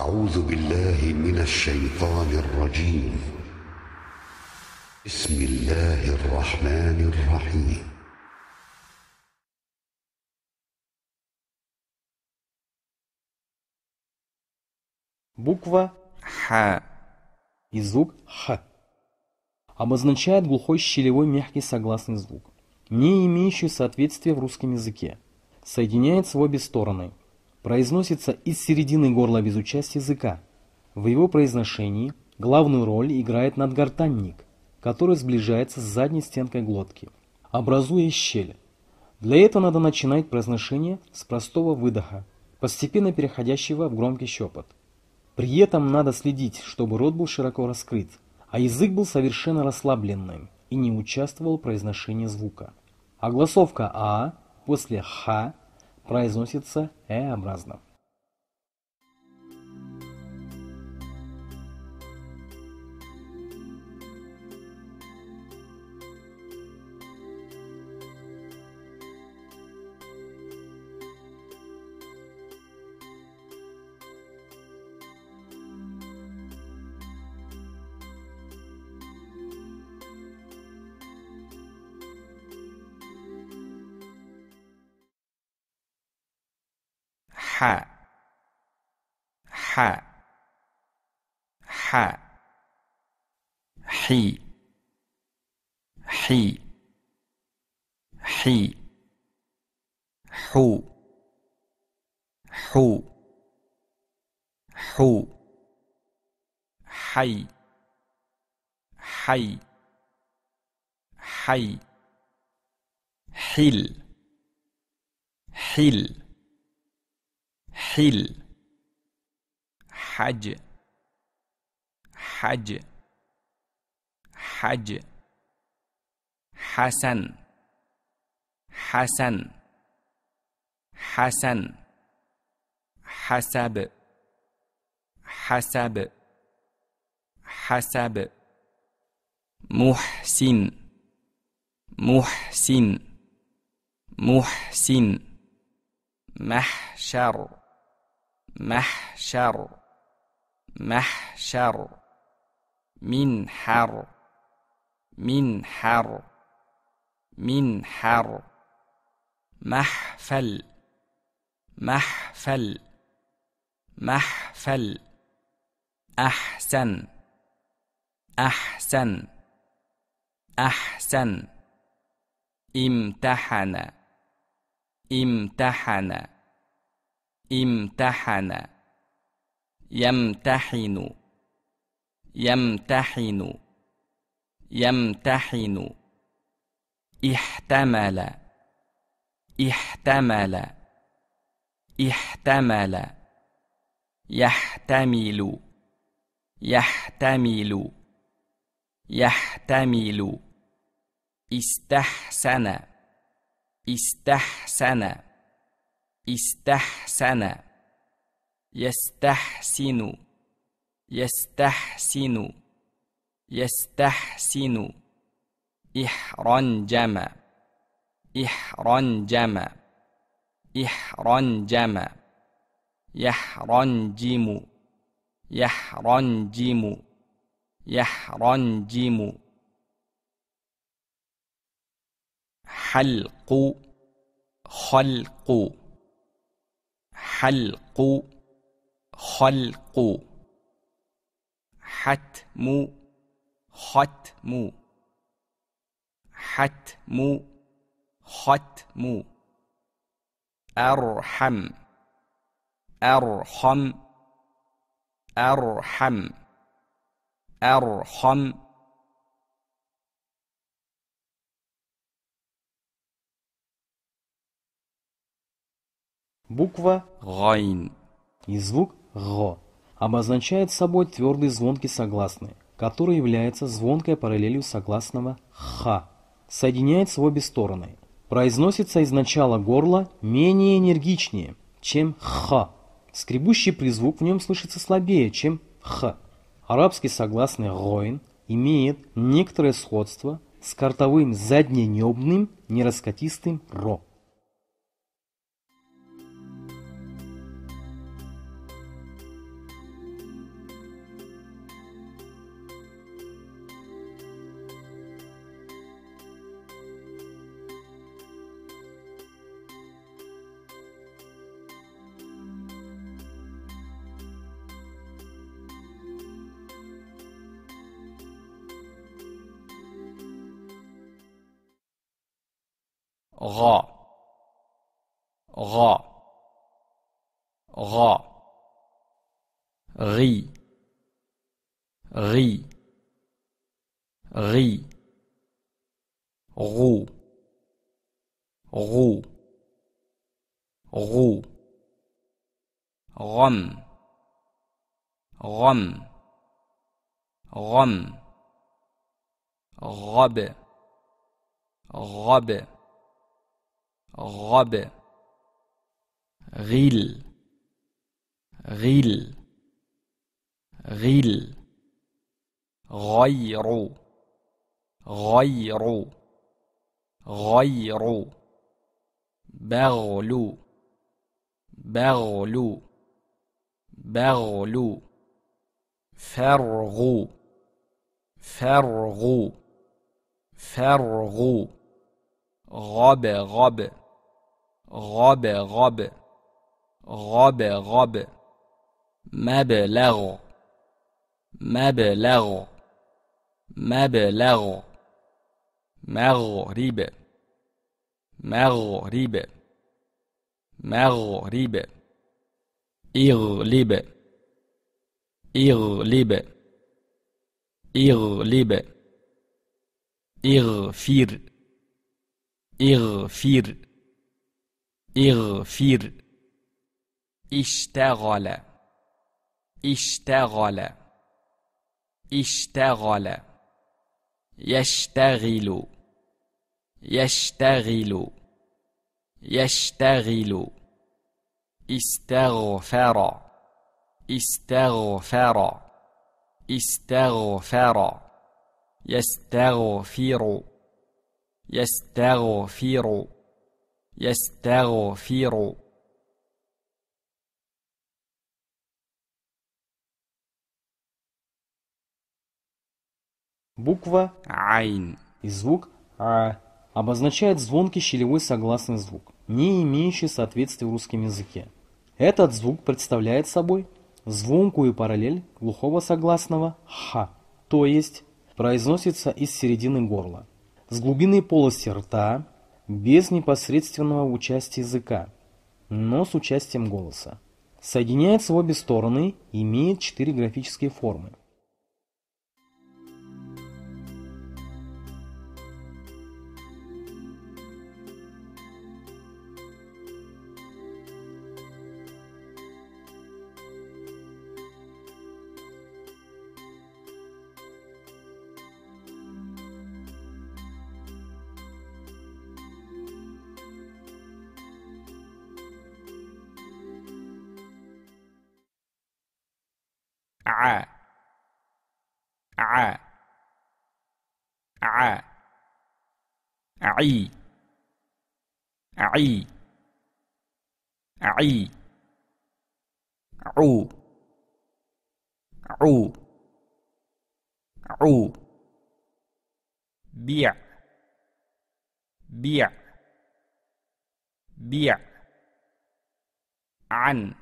أعوذ بالله من الشيطان الرجيم بسم الله الرحمن الرحيم Буква «Х» и звук «Х» обозначает глухой щелевой мягкий согласный звук, не имеющий соответствия в русском языке. Соединяется в обе стороны – произносится из середины горла без участия языка. В его произношении главную роль играет надгортанник, который сближается с задней стенкой глотки, образуя щель. Для этого надо начинать произношение с простого выдоха, постепенно переходящего в громкий щепот. При этом надо следить, чтобы рот был широко раскрыт, а язык был совершенно расслабленным и не участвовал в произношении звука. Огласовка «а» после «х» произносится «э» образно. ح ح ح حي حي حي حو حو حو حي حي حي حل حل حل حج حج حج حسن حسن حسن حسب حسب حسب محسن محسن محسن محشر محشر محشر منحر منحر منحر محفل محفل محفل أحسن أحسن أحسن امتحن امتحن امتحن يمتحن يمتحن يمتحن احتمل احتمل احتمل يحتمل يحتمل يحتمل استحسن استحسن استحسن يستحسن يستحسن يستحسن إحرنجم إحرنجم إحرنجم يحرنجم يحرنجم يحرنجم حلق خلق حلق خلق حتم ختم حتم ختم أرحم أرحم أرحم أرحم Буква «гайн» и звук «го» обозначает собой твердый звонкий согласный, который является звонкой параллелью согласного «ха». Соединяется в обе стороны. Произносится из начала горла менее энергичнее, чем «ха». Скребущий призвук в нем слышится слабее, чем ха. Арабский согласный «гойн» имеет некоторое сходство с картовым задненебным нераскатистым «ро». ra ra ra ri ri ri Rou. Rou. roux rhum rhum rhum robe robe غب غيل غيل غل غير غير غير بغل بغل بغل فرغ فرغ فرغ غب غب غاب غاب غاب غاب مبلغ مبلغ مبلغ مغرب مغرب مغرب اغلب اغلب اغلب اغفر اغفر اغفر اشتغل اشتغل اشتغل يشتغل يشتغل يشتغل استغفر استغفر استغفر يستغفر يستغفر يستغفر Буква «Айн» и звук «А» обозначает звонкий щелевой согласный звук, не имеющий соответствия в русском языке. Этот звук представляет собой звонкую параллель глухого согласного «х», то есть произносится из середины горла. С глубины полости рта без непосредственного участия языка, но с участием голоса. Соединяется в обе стороны, и имеет четыре графические формы. ع ع ع عي عي عي عو عو عو بيع بيع بيع عن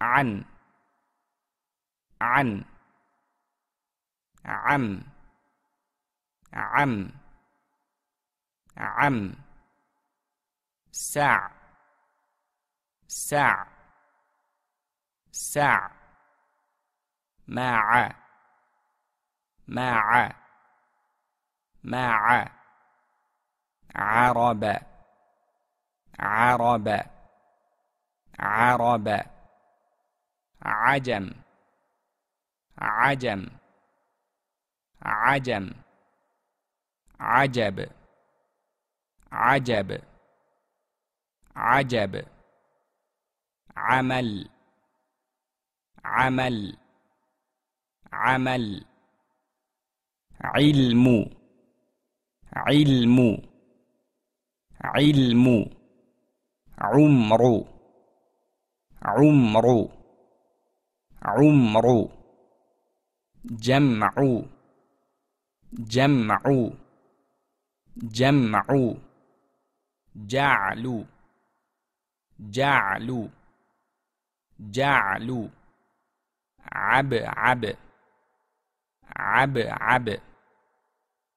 عن عن عم عم عم ساع ساع ساع ماع ماع ماع عرب عرب عرب عجم عجم عجم عجب عجب عجب عمل عمل عمل علم علم علم عمر عمر عمر جمعوا جمعوا جمعوا جعلوا جعلوا جعلوا عب عب عب عب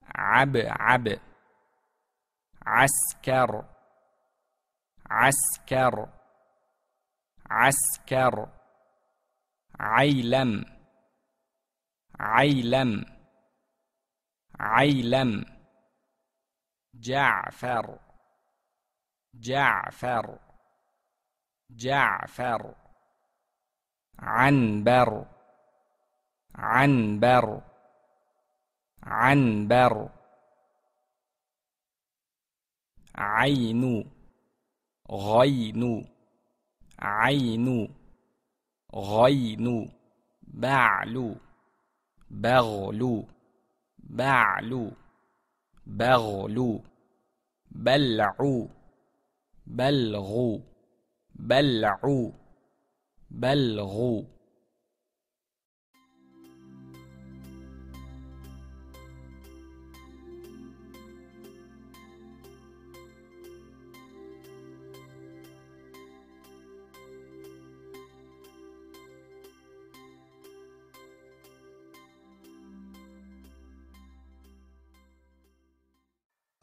عب عب عسكر عسكر عسكر عيلم عيلم عيلم جعفر جعفر جعفر عنبر عنبر عنبر عين غين عين غين بعل بغلو بعلو بغلو بلعو بلغو بلعو بلغوا